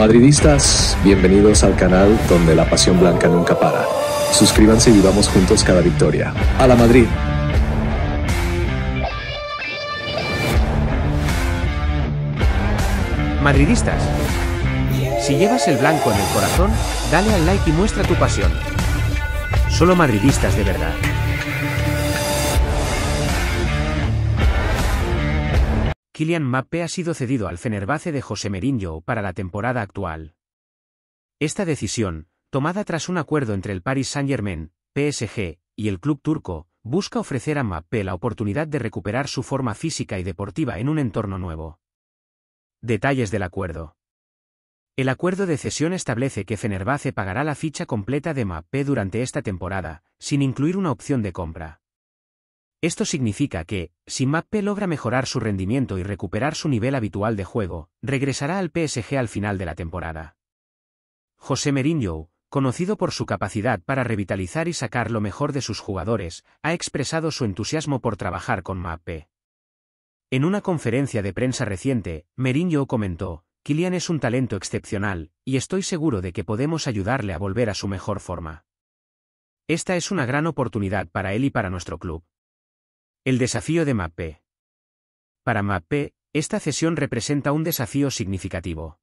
Madridistas, bienvenidos al canal donde la pasión blanca nunca para. Suscríbanse y vivamos juntos cada victoria. ¡A la Madrid! Madridistas, si llevas el blanco en el corazón, dale al like y muestra tu pasión. Solo madridistas de verdad. Kylian Mbappé ha sido cedido al Fenerbahce de José Merinho para la temporada actual. Esta decisión, tomada tras un acuerdo entre el Paris Saint-Germain, PSG, y el club turco, busca ofrecer a Mbappé la oportunidad de recuperar su forma física y deportiva en un entorno nuevo. Detalles del acuerdo. El acuerdo de cesión establece que Fenerbahce pagará la ficha completa de Mbappé durante esta temporada, sin incluir una opción de compra. Esto significa que, si Mbappé logra mejorar su rendimiento y recuperar su nivel habitual de juego, regresará al PSG al final de la temporada. José Mourinho, conocido por su capacidad para revitalizar y sacar lo mejor de sus jugadores, ha expresado su entusiasmo por trabajar con Mbappé. En una conferencia de prensa reciente, Mourinho comentó, Kilian es un talento excepcional, y estoy seguro de que podemos ayudarle a volver a su mejor forma. Esta es una gran oportunidad para él y para nuestro club. El desafío de MAPE. Para MAPE, esta cesión representa un desafío significativo.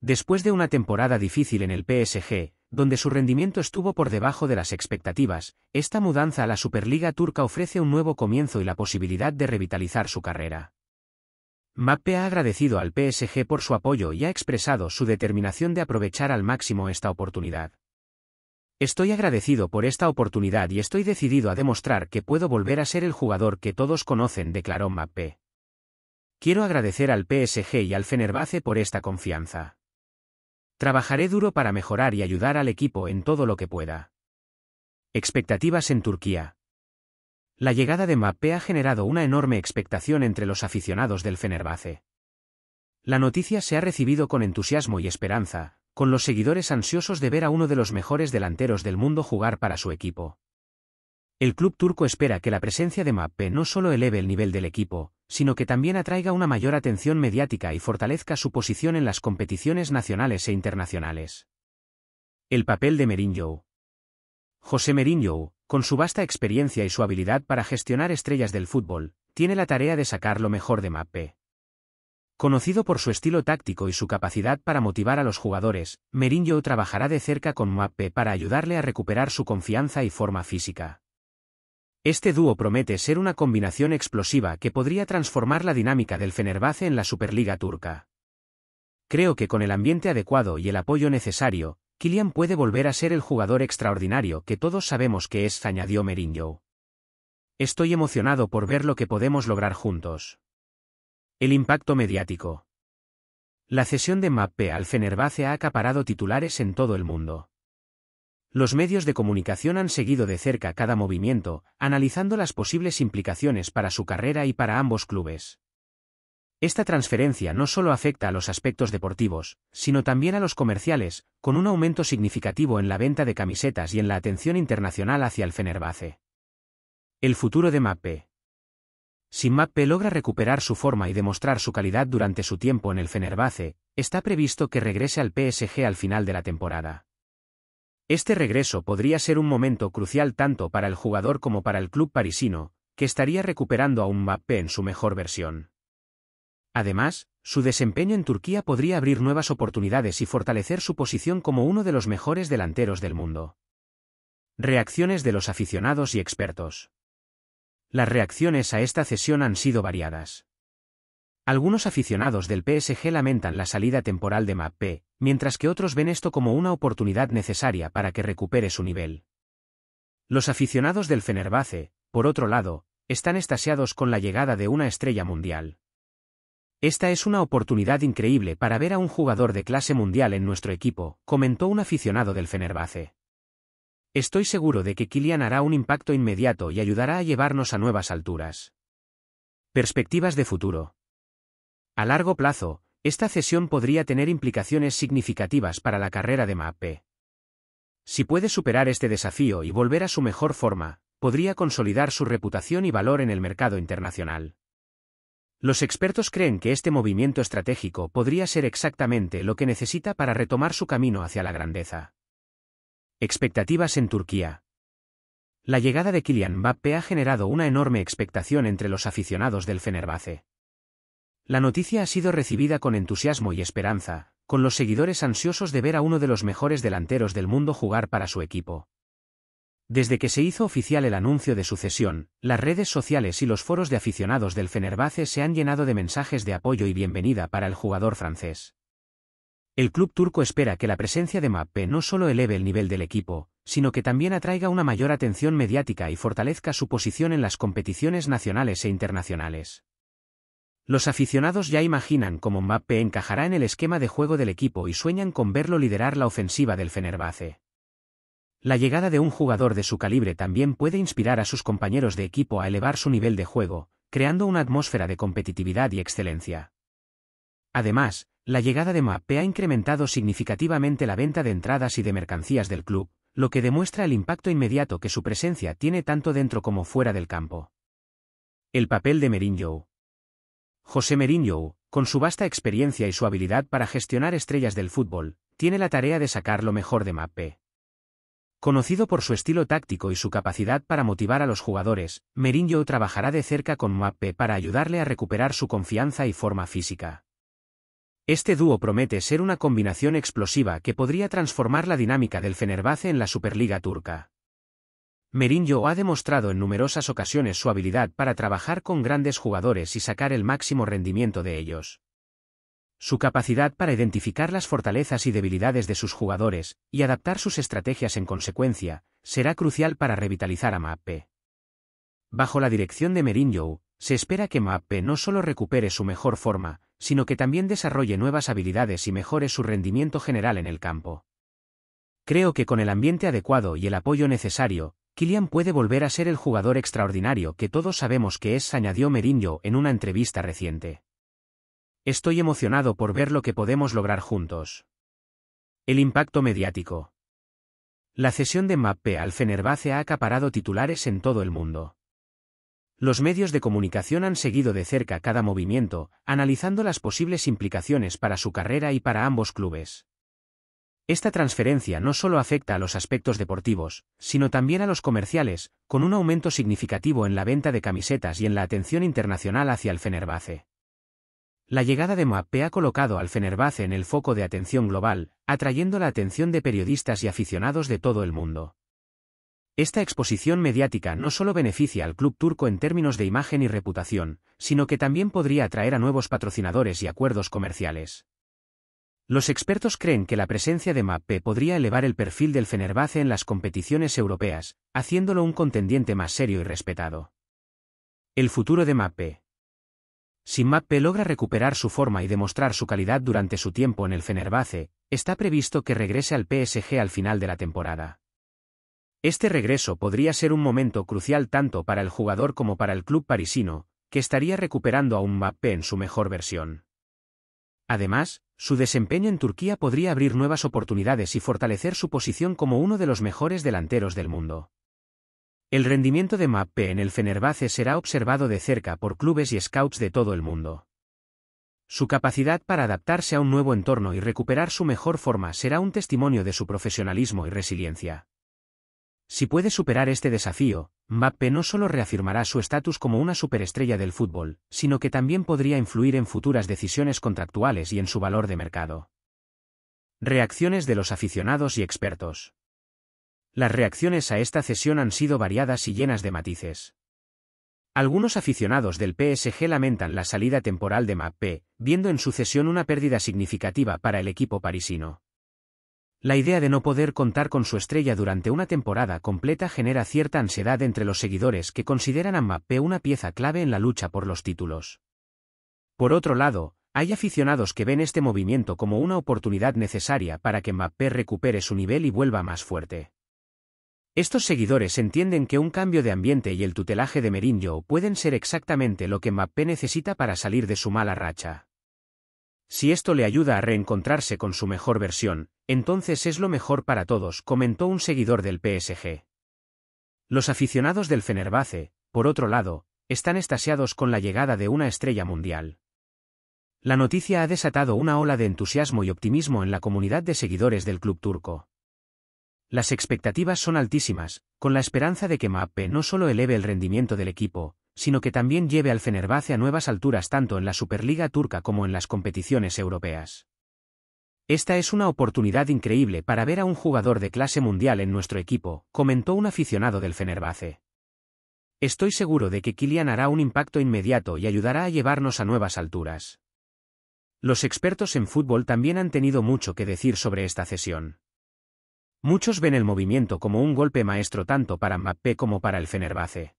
Después de una temporada difícil en el PSG, donde su rendimiento estuvo por debajo de las expectativas, esta mudanza a la Superliga turca ofrece un nuevo comienzo y la posibilidad de revitalizar su carrera. mape ha agradecido al PSG por su apoyo y ha expresado su determinación de aprovechar al máximo esta oportunidad. Estoy agradecido por esta oportunidad y estoy decidido a demostrar que puedo volver a ser el jugador que todos conocen, declaró Mbappé. Quiero agradecer al PSG y al Fenerbahce por esta confianza. Trabajaré duro para mejorar y ayudar al equipo en todo lo que pueda. Expectativas en Turquía. La llegada de Mbappé ha generado una enorme expectación entre los aficionados del Fenerbahce. La noticia se ha recibido con entusiasmo y esperanza, con los seguidores ansiosos de ver a uno de los mejores delanteros del mundo jugar para su equipo. El club turco espera que la presencia de Mappe no solo eleve el nivel del equipo, sino que también atraiga una mayor atención mediática y fortalezca su posición en las competiciones nacionales e internacionales. El papel de Merinho. José Merinho, con su vasta experiencia y su habilidad para gestionar estrellas del fútbol, tiene la tarea de sacar lo mejor de Mappe. Conocido por su estilo táctico y su capacidad para motivar a los jugadores, Merinho trabajará de cerca con Mappe para ayudarle a recuperar su confianza y forma física. Este dúo promete ser una combinación explosiva que podría transformar la dinámica del Fenerbahce en la Superliga turca. Creo que con el ambiente adecuado y el apoyo necesario, Kylian puede volver a ser el jugador extraordinario que todos sabemos que es, añadió Merinho. Estoy emocionado por ver lo que podemos lograr juntos. El impacto mediático. La cesión de Mape al Fenerbahce ha acaparado titulares en todo el mundo. Los medios de comunicación han seguido de cerca cada movimiento, analizando las posibles implicaciones para su carrera y para ambos clubes. Esta transferencia no solo afecta a los aspectos deportivos, sino también a los comerciales, con un aumento significativo en la venta de camisetas y en la atención internacional hacia el Fenerbahce. El futuro de Mape. Si Mappe logra recuperar su forma y demostrar su calidad durante su tiempo en el Fenerbahce, está previsto que regrese al PSG al final de la temporada. Este regreso podría ser un momento crucial tanto para el jugador como para el club parisino, que estaría recuperando a un Mappé en su mejor versión. Además, su desempeño en Turquía podría abrir nuevas oportunidades y fortalecer su posición como uno de los mejores delanteros del mundo. Reacciones de los aficionados y expertos. Las reacciones a esta cesión han sido variadas. Algunos aficionados del PSG lamentan la salida temporal de Mbappé, mientras que otros ven esto como una oportunidad necesaria para que recupere su nivel. Los aficionados del Fenerbahce, por otro lado, están estasiados con la llegada de una estrella mundial. Esta es una oportunidad increíble para ver a un jugador de clase mundial en nuestro equipo, comentó un aficionado del Fenerbahce. Estoy seguro de que Kilian hará un impacto inmediato y ayudará a llevarnos a nuevas alturas. Perspectivas de futuro. A largo plazo, esta cesión podría tener implicaciones significativas para la carrera de MAPE. Si puede superar este desafío y volver a su mejor forma, podría consolidar su reputación y valor en el mercado internacional. Los expertos creen que este movimiento estratégico podría ser exactamente lo que necesita para retomar su camino hacia la grandeza. Expectativas en Turquía. La llegada de Kylian Mbappé ha generado una enorme expectación entre los aficionados del Fenerbahce. La noticia ha sido recibida con entusiasmo y esperanza, con los seguidores ansiosos de ver a uno de los mejores delanteros del mundo jugar para su equipo. Desde que se hizo oficial el anuncio de su cesión, las redes sociales y los foros de aficionados del Fenerbahce se han llenado de mensajes de apoyo y bienvenida para el jugador francés. El club turco espera que la presencia de Mappe no solo eleve el nivel del equipo, sino que también atraiga una mayor atención mediática y fortalezca su posición en las competiciones nacionales e internacionales. Los aficionados ya imaginan cómo MAPPE encajará en el esquema de juego del equipo y sueñan con verlo liderar la ofensiva del Fenerbahce. La llegada de un jugador de su calibre también puede inspirar a sus compañeros de equipo a elevar su nivel de juego, creando una atmósfera de competitividad y excelencia. Además, la llegada de MAPE ha incrementado significativamente la venta de entradas y de mercancías del club, lo que demuestra el impacto inmediato que su presencia tiene tanto dentro como fuera del campo. El papel de Merinho. José Merinho, con su vasta experiencia y su habilidad para gestionar estrellas del fútbol, tiene la tarea de sacar lo mejor de Mappe. Conocido por su estilo táctico y su capacidad para motivar a los jugadores, Merinho trabajará de cerca con Mappe para ayudarle a recuperar su confianza y forma física. Este dúo promete ser una combinación explosiva que podría transformar la dinámica del Fenerbahce en la Superliga turca. Merinho ha demostrado en numerosas ocasiones su habilidad para trabajar con grandes jugadores y sacar el máximo rendimiento de ellos. Su capacidad para identificar las fortalezas y debilidades de sus jugadores y adaptar sus estrategias en consecuencia será crucial para revitalizar a Mape. Bajo la dirección de Merinho, se espera que Mappe no solo recupere su mejor forma, sino que también desarrolle nuevas habilidades y mejore su rendimiento general en el campo. Creo que con el ambiente adecuado y el apoyo necesario, Kylian puede volver a ser el jugador extraordinario que todos sabemos que es, añadió Merino en una entrevista reciente. Estoy emocionado por ver lo que podemos lograr juntos. El impacto mediático. La cesión de Mbappé al Fenerbahce ha acaparado titulares en todo el mundo. Los medios de comunicación han seguido de cerca cada movimiento, analizando las posibles implicaciones para su carrera y para ambos clubes. Esta transferencia no solo afecta a los aspectos deportivos, sino también a los comerciales, con un aumento significativo en la venta de camisetas y en la atención internacional hacia el Fenerbahce. La llegada de Moape ha colocado al Fenerbahce en el foco de atención global, atrayendo la atención de periodistas y aficionados de todo el mundo. Esta exposición mediática no solo beneficia al club turco en términos de imagen y reputación, sino que también podría atraer a nuevos patrocinadores y acuerdos comerciales. Los expertos creen que la presencia de MAPE podría elevar el perfil del Fenerbahce en las competiciones europeas, haciéndolo un contendiente más serio y respetado. El futuro de MAPE. Si MAPE logra recuperar su forma y demostrar su calidad durante su tiempo en el Fenerbahce, está previsto que regrese al PSG al final de la temporada. Este regreso podría ser un momento crucial tanto para el jugador como para el club parisino, que estaría recuperando a un Mbappé en su mejor versión. Además, su desempeño en Turquía podría abrir nuevas oportunidades y fortalecer su posición como uno de los mejores delanteros del mundo. El rendimiento de Mbappé en el Fenerbahce será observado de cerca por clubes y scouts de todo el mundo. Su capacidad para adaptarse a un nuevo entorno y recuperar su mejor forma será un testimonio de su profesionalismo y resiliencia. Si puede superar este desafío, Mbappé no solo reafirmará su estatus como una superestrella del fútbol, sino que también podría influir en futuras decisiones contractuales y en su valor de mercado. Reacciones de los aficionados y expertos. Las reacciones a esta cesión han sido variadas y llenas de matices. Algunos aficionados del PSG lamentan la salida temporal de Mbappé, viendo en su cesión una pérdida significativa para el equipo parisino. La idea de no poder contar con su estrella durante una temporada completa genera cierta ansiedad entre los seguidores que consideran a Mbappé una pieza clave en la lucha por los títulos. Por otro lado, hay aficionados que ven este movimiento como una oportunidad necesaria para que Mbappé recupere su nivel y vuelva más fuerte. Estos seguidores entienden que un cambio de ambiente y el tutelaje de Merinho pueden ser exactamente lo que Mbappé necesita para salir de su mala racha. Si esto le ayuda a reencontrarse con su mejor versión, entonces es lo mejor para todos, comentó un seguidor del PSG. Los aficionados del Fenerbahce, por otro lado, están estasiados con la llegada de una estrella mundial. La noticia ha desatado una ola de entusiasmo y optimismo en la comunidad de seguidores del club turco. Las expectativas son altísimas, con la esperanza de que Mappe no solo eleve el rendimiento del equipo, sino que también lleve al Fenerbahce a nuevas alturas tanto en la Superliga turca como en las competiciones europeas. Esta es una oportunidad increíble para ver a un jugador de clase mundial en nuestro equipo, comentó un aficionado del Fenerbahce. Estoy seguro de que Kylian hará un impacto inmediato y ayudará a llevarnos a nuevas alturas. Los expertos en fútbol también han tenido mucho que decir sobre esta cesión. Muchos ven el movimiento como un golpe maestro tanto para Mbappé como para el Fenerbahce.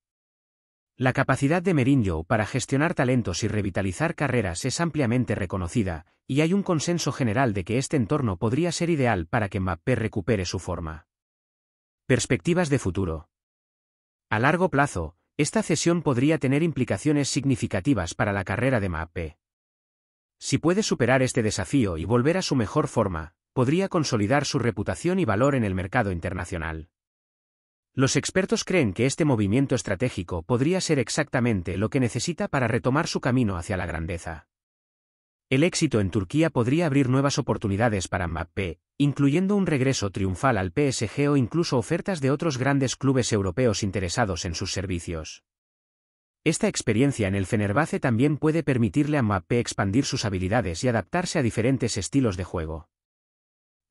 La capacidad de Merinjo para gestionar talentos y revitalizar carreras es ampliamente reconocida, y hay un consenso general de que este entorno podría ser ideal para que mape recupere su forma. Perspectivas de futuro. A largo plazo, esta cesión podría tener implicaciones significativas para la carrera de mape. Si puede superar este desafío y volver a su mejor forma, podría consolidar su reputación y valor en el mercado internacional. Los expertos creen que este movimiento estratégico podría ser exactamente lo que necesita para retomar su camino hacia la grandeza. El éxito en Turquía podría abrir nuevas oportunidades para Mbappé, incluyendo un regreso triunfal al PSG o incluso ofertas de otros grandes clubes europeos interesados en sus servicios. Esta experiencia en el Fenerbahce también puede permitirle a Mbappé expandir sus habilidades y adaptarse a diferentes estilos de juego.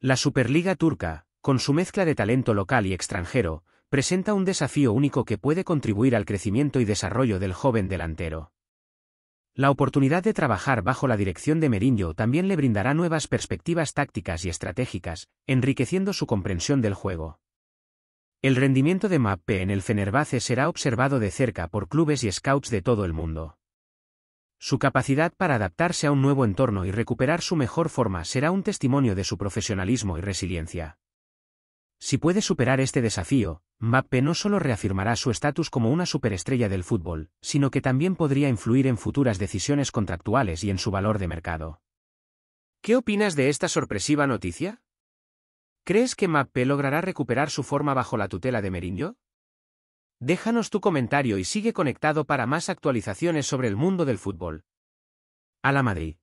La Superliga turca, con su mezcla de talento local y extranjero, presenta un desafío único que puede contribuir al crecimiento y desarrollo del joven delantero. La oportunidad de trabajar bajo la dirección de Merinho también le brindará nuevas perspectivas tácticas y estratégicas, enriqueciendo su comprensión del juego. El rendimiento de Mappe en el Fenerbahce será observado de cerca por clubes y scouts de todo el mundo. Su capacidad para adaptarse a un nuevo entorno y recuperar su mejor forma será un testimonio de su profesionalismo y resiliencia. Si puede superar este desafío, Mbappé no solo reafirmará su estatus como una superestrella del fútbol, sino que también podría influir en futuras decisiones contractuales y en su valor de mercado. ¿Qué opinas de esta sorpresiva noticia? ¿Crees que Mbappé logrará recuperar su forma bajo la tutela de Meriño? Déjanos tu comentario y sigue conectado para más actualizaciones sobre el mundo del fútbol. A la Madrid.